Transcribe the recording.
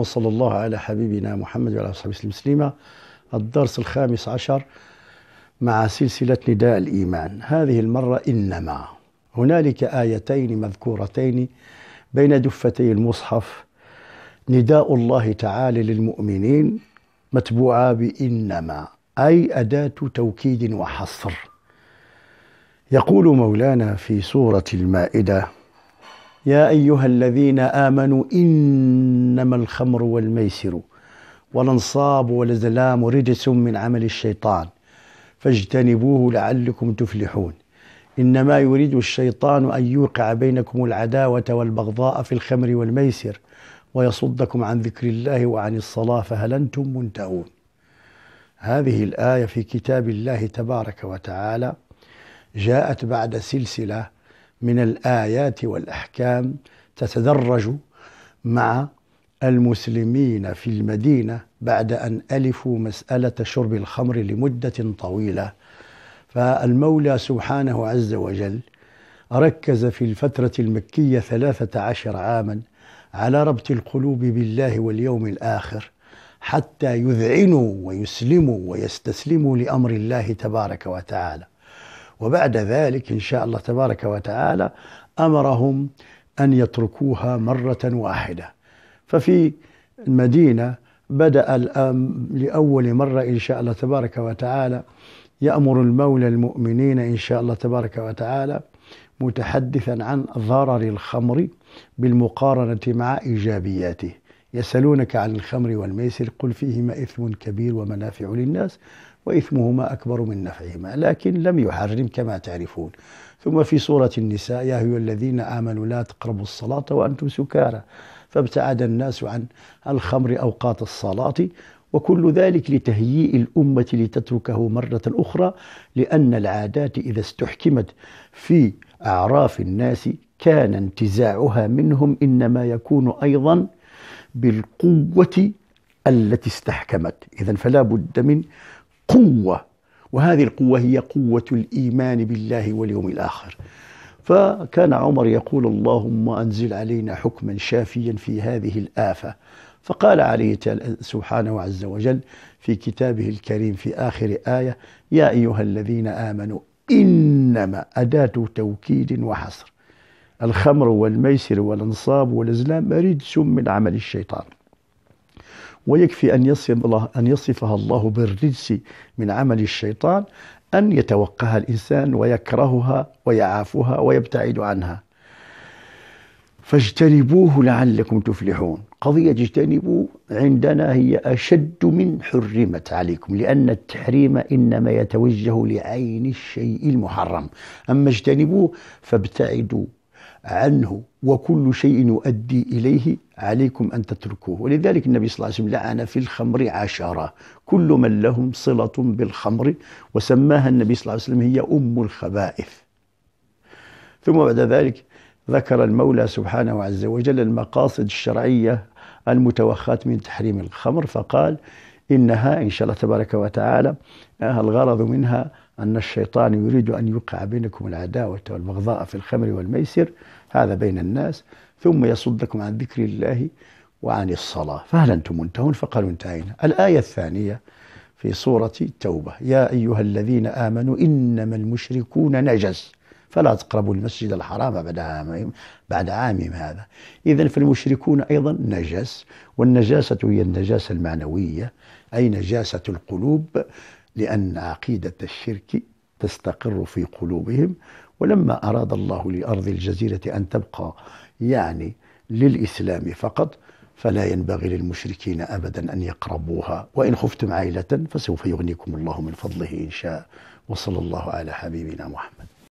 وصلى الله على حبيبنا محمد وعلى اصحابه وسلم تسليما الدرس الخامس عشر مع سلسلة نداء الإيمان هذه المرة إنما هنالك آيتين مذكورتين بين دفتي المصحف نداء الله تعالى للمؤمنين متبوعة بإنما أي أداة توكيد وحصر يقول مولانا في سورة المائدة يا ايها الذين امنوا انما الخمر والميسر والانصاب والازلام رجس من عمل الشيطان فاجتنبوه لعلكم تفلحون انما يريد الشيطان ان يوقع بينكم العداوه والبغضاء في الخمر والميسر ويصدكم عن ذكر الله وعن الصلاه فهل انتم منتهون هذه الايه في كتاب الله تبارك وتعالى جاءت بعد سلسله من الآيات والأحكام تتدرج مع المسلمين في المدينة بعد أن ألفوا مسألة شرب الخمر لمدة طويلة فالمولى سبحانه عز وجل ركز في الفترة المكية ثلاثة عشر عاما على ربط القلوب بالله واليوم الآخر حتى يذعنوا ويسلموا ويستسلموا لأمر الله تبارك وتعالى وبعد ذلك إن شاء الله تبارك وتعالى أمرهم أن يتركوها مرة واحدة ففي المدينة بدأ الآن لأول مرة إن شاء الله تبارك وتعالى يأمر المولى المؤمنين إن شاء الله تبارك وتعالى متحدثا عن ضرر الخمر بالمقارنة مع إيجابياته يسألونك عن الخمر والميسر قل فيهما إثم كبير ومنافع للناس وإثمهما أكبر من نفعهما لكن لم يحرم كما تعرفون ثم في سورة النساء يا أيها الذين آمنوا لا تقربوا الصلاة وأنتم سكارى فابتعد الناس عن الخمر أوقات الصلاة وكل ذلك لتهيئ الأمة لتتركه مرة أخرى لأن العادات إذا استحكمت في أعراف الناس كان انتزاعها منهم إنما يكون أيضا بالقوة التي استحكمت إذا فلا بد من قوة وهذه القوة هي قوة الإيمان بالله واليوم الآخر فكان عمر يقول اللهم أنزل علينا حكما شافيا في هذه الآفة فقال عليه سبحانه عز وجل في كتابه الكريم في آخر آية يا أيها الذين آمنوا إنما أداة توكيد وحصر الخمر والميسر والانصاب والازلام رجس من عمل الشيطان ويكفي أن يصف الله أن يصفها الله بالرجس من عمل الشيطان أن يتوقعها الإنسان ويكرهها ويعافها ويبتعد عنها فاجتنبوه لعلكم تفلحون قضية اجتنبوا عندنا هي أشد من حرمت عليكم لأن التحريم إنما يتوجه لعين الشيء المحرم أما اجتنبوه فابتعدوا عنه وكل شيء يؤدي إليه عليكم أن تتركوه ولذلك النبي صلى الله عليه وسلم لعن في الخمر عشرة كل من لهم صلة بالخمر وسماها النبي صلى الله عليه وسلم هي أم الخبائث ثم بعد ذلك ذكر المولى سبحانه عز وجل المقاصد الشرعية المتوخاة من تحريم الخمر فقال إنها إن شاء الله تبارك وتعالى آه، الغرض منها أن الشيطان يريد أن يوقع بينكم العداوة والبغضاء في الخمر والميسر هذا بين الناس ثم يصدكم عن ذكر الله وعن الصلاة فهل أنتم منتهون فقالوا انتهينا الآية الثانية في سورة التوبة يا أيها الذين آمنوا إنما المشركون نجس فلا تقربوا المسجد الحرام بعد عام بعد عامهم هذا إذا فالمشركون أيضا نجس والنجاسة هي النجاسة المعنوية أي نجاسة القلوب لأن عقيدة الشرك تستقر في قلوبهم ولما أراد الله لأرض الجزيرة أن تبقى يعني للإسلام فقط فلا ينبغي للمشركين أبدا أن يقربوها وإن خفتم عائلة فسوف يغنيكم الله من فضله إن شاء وصلى الله على حبيبنا محمد